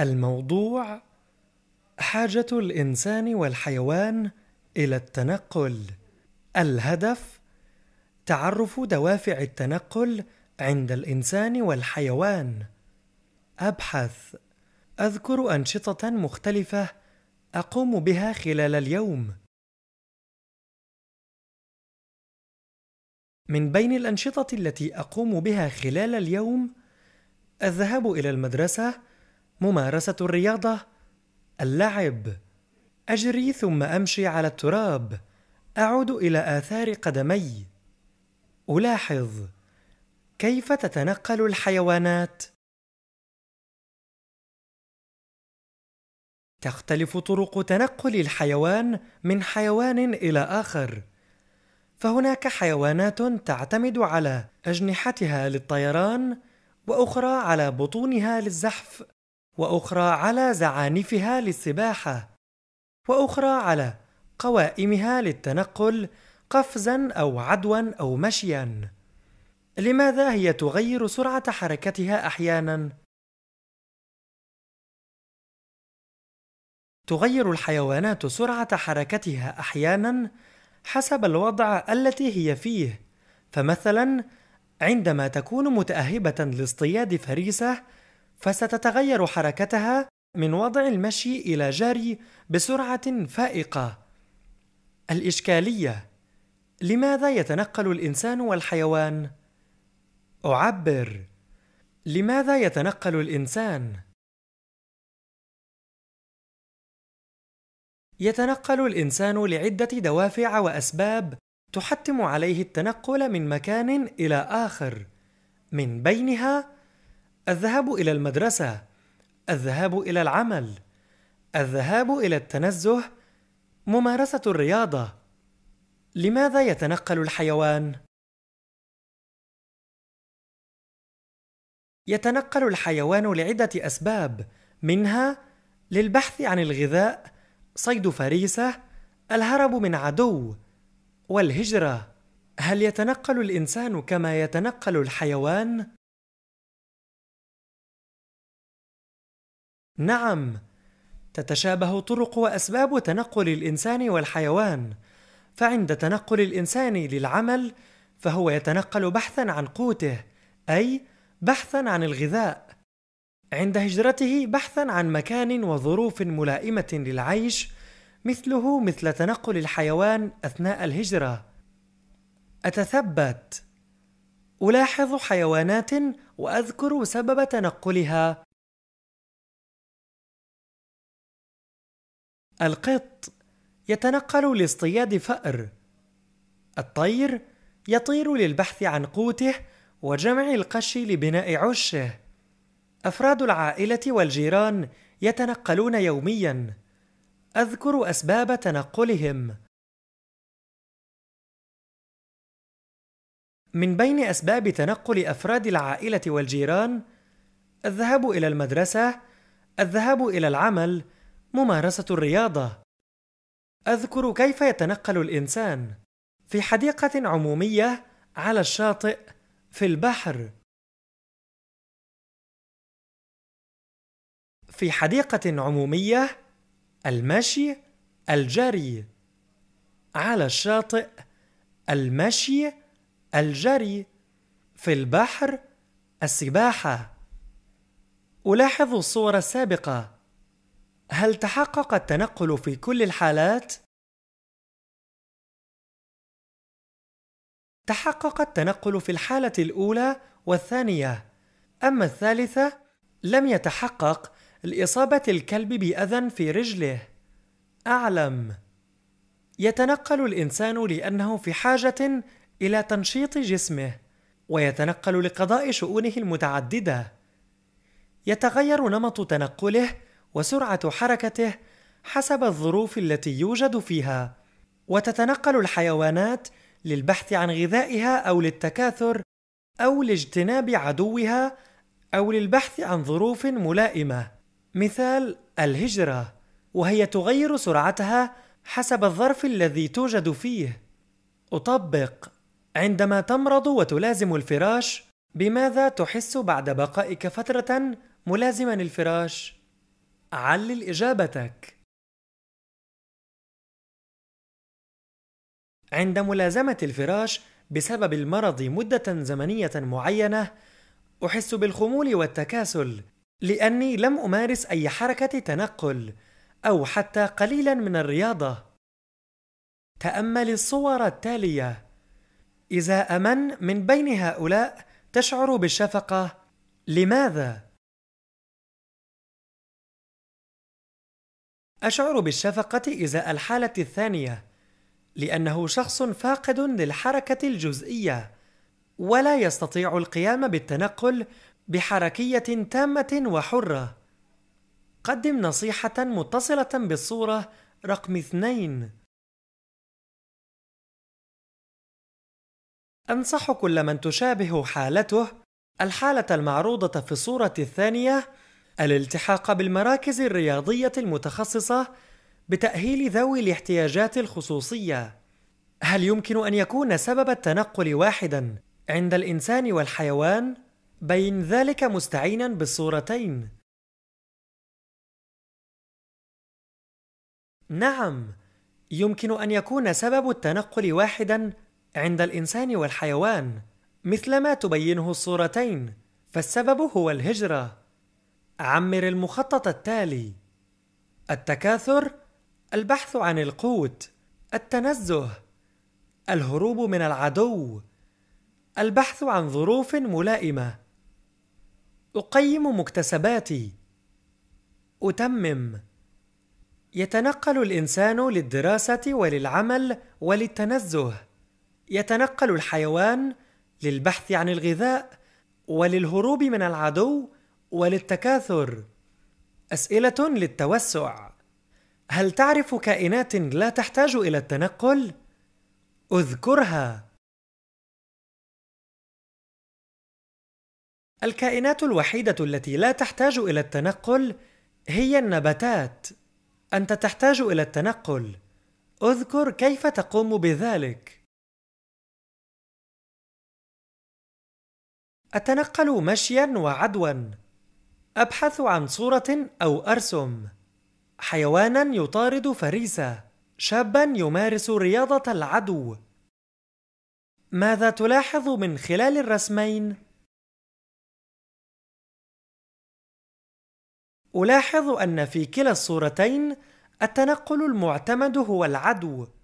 الموضوع حاجة الإنسان والحيوان إلى التنقل. الهدف تعرف دوافع التنقل عند الإنسان والحيوان. أبحث أذكر أنشطة مختلفة أقوم بها خلال اليوم. من بين الأنشطة التي أقوم بها خلال اليوم الذهاب إلى المدرسة ممارسة الرياضة اللعب أجري ثم أمشي على التراب أعود إلى آثار قدمي ألاحظ كيف تتنقل الحيوانات تختلف طرق تنقل الحيوان من حيوان إلى آخر فهناك حيوانات تعتمد على أجنحتها للطيران وأخرى على بطونها للزحف واخرى على زعانفها للسباحه واخرى على قوائمها للتنقل قفزا او عدوا او مشيا لماذا هي تغير سرعه حركتها احيانا تغير الحيوانات سرعه حركتها احيانا حسب الوضع التي هي فيه فمثلا عندما تكون متاهبه لاصطياد فريسه فستتغير حركتها من وضع المشي إلى جري بسرعة فائقة. الإشكالية: لماذا يتنقل الإنسان والحيوان؟ أعبر: لماذا يتنقل الإنسان؟ يتنقل الإنسان لعدة دوافع وأسباب تحتم عليه التنقل من مكان إلى آخر، من بينها الذهاب إلى المدرسة، الذهاب إلى العمل، الذهاب إلى التنزه، ممارسة الرياضة. لماذا يتنقل الحيوان؟ يتنقل الحيوان لعدة أسباب، منها للبحث عن الغذاء، صيد فريسة، الهرب من عدو، والهجرة. هل يتنقل الإنسان كما يتنقل الحيوان؟ نعم تتشابه طرق واسباب تنقل الانسان والحيوان فعند تنقل الانسان للعمل فهو يتنقل بحثا عن قوته اي بحثا عن الغذاء عند هجرته بحثا عن مكان وظروف ملائمه للعيش مثله مثل تنقل الحيوان اثناء الهجره اتثبت الاحظ حيوانات واذكر سبب تنقلها القط يتنقل لاصطياد فأر الطير يطير للبحث عن قوته وجمع القش لبناء عشه أفراد العائلة والجيران يتنقلون يوميا أذكر أسباب تنقلهم من بين أسباب تنقل أفراد العائلة والجيران الذهاب إلى المدرسة، الذهاب إلى العمل، ممارسة الرياضة أذكر كيف يتنقل الإنسان في حديقة عمومية على الشاطئ في البحر في حديقة عمومية المشي الجري على الشاطئ المشي الجري في البحر السباحة ألاحظ الصور السابقة هل تحقق التنقل في كل الحالات؟ تحقق التنقل في الحالة الأولى والثانية، أما الثالثة لم يتحقق لإصابة الكلب بأذى في رجله. أعلم. يتنقل الإنسان لأنه في حاجة إلى تنشيط جسمه، ويتنقل لقضاء شؤونه المتعددة. يتغير نمط تنقله وسرعة حركته حسب الظروف التي يوجد فيها وتتنقل الحيوانات للبحث عن غذائها أو للتكاثر أو لاجتناب عدوها أو للبحث عن ظروف ملائمة مثال الهجرة وهي تغير سرعتها حسب الظرف الذي توجد فيه أطبق عندما تمرض وتلازم الفراش بماذا تحس بعد بقائك فترة ملازما الفراش؟ علل إجابتك عند ملازمة الفراش بسبب المرض مدة زمنية معينة أحس بالخمول والتكاسل لأني لم أمارس أي حركة تنقل أو حتى قليلا من الرياضة تأمل الصور التالية إذا أمن من بين هؤلاء تشعر بالشفقة لماذا؟ أشعر بالشفقة إزاء الحالة الثانية لأنه شخص فاقد للحركة الجزئية ولا يستطيع القيام بالتنقل بحركية تامة وحرة قدم نصيحة متصلة بالصورة رقم اثنين أنصح كل من تشابه حالته الحالة المعروضة في الصورة الثانية الالتحاق بالمراكز الرياضية المتخصصة بتأهيل ذوي الاحتياجات الخصوصية. هل يمكن أن يكون سبب التنقل واحدًا عند الإنسان والحيوان؟ بين ذلك مستعينا بالصورتين. نعم، يمكن أن يكون سبب التنقل واحدًا عند الإنسان والحيوان، مثلما تبينه الصورتين، فالسبب هو الهجرة. عمر المخطط التالي التكاثر البحث عن القوت التنزه الهروب من العدو البحث عن ظروف ملائمه اقيم مكتسباتي اتمم يتنقل الانسان للدراسه وللعمل وللتنزه يتنقل الحيوان للبحث عن الغذاء وللهروب من العدو وللتكاثر اسئله للتوسع هل تعرف كائنات لا تحتاج الى التنقل اذكرها الكائنات الوحيده التي لا تحتاج الى التنقل هي النباتات انت تحتاج الى التنقل اذكر كيف تقوم بذلك اتنقل مشيا وعدوا أبحث عن صورة أو أرسم حيوانا يطارد فريسة شابا يمارس رياضة العدو ماذا تلاحظ من خلال الرسمين؟ ألاحظ أن في كلا الصورتين التنقل المعتمد هو العدو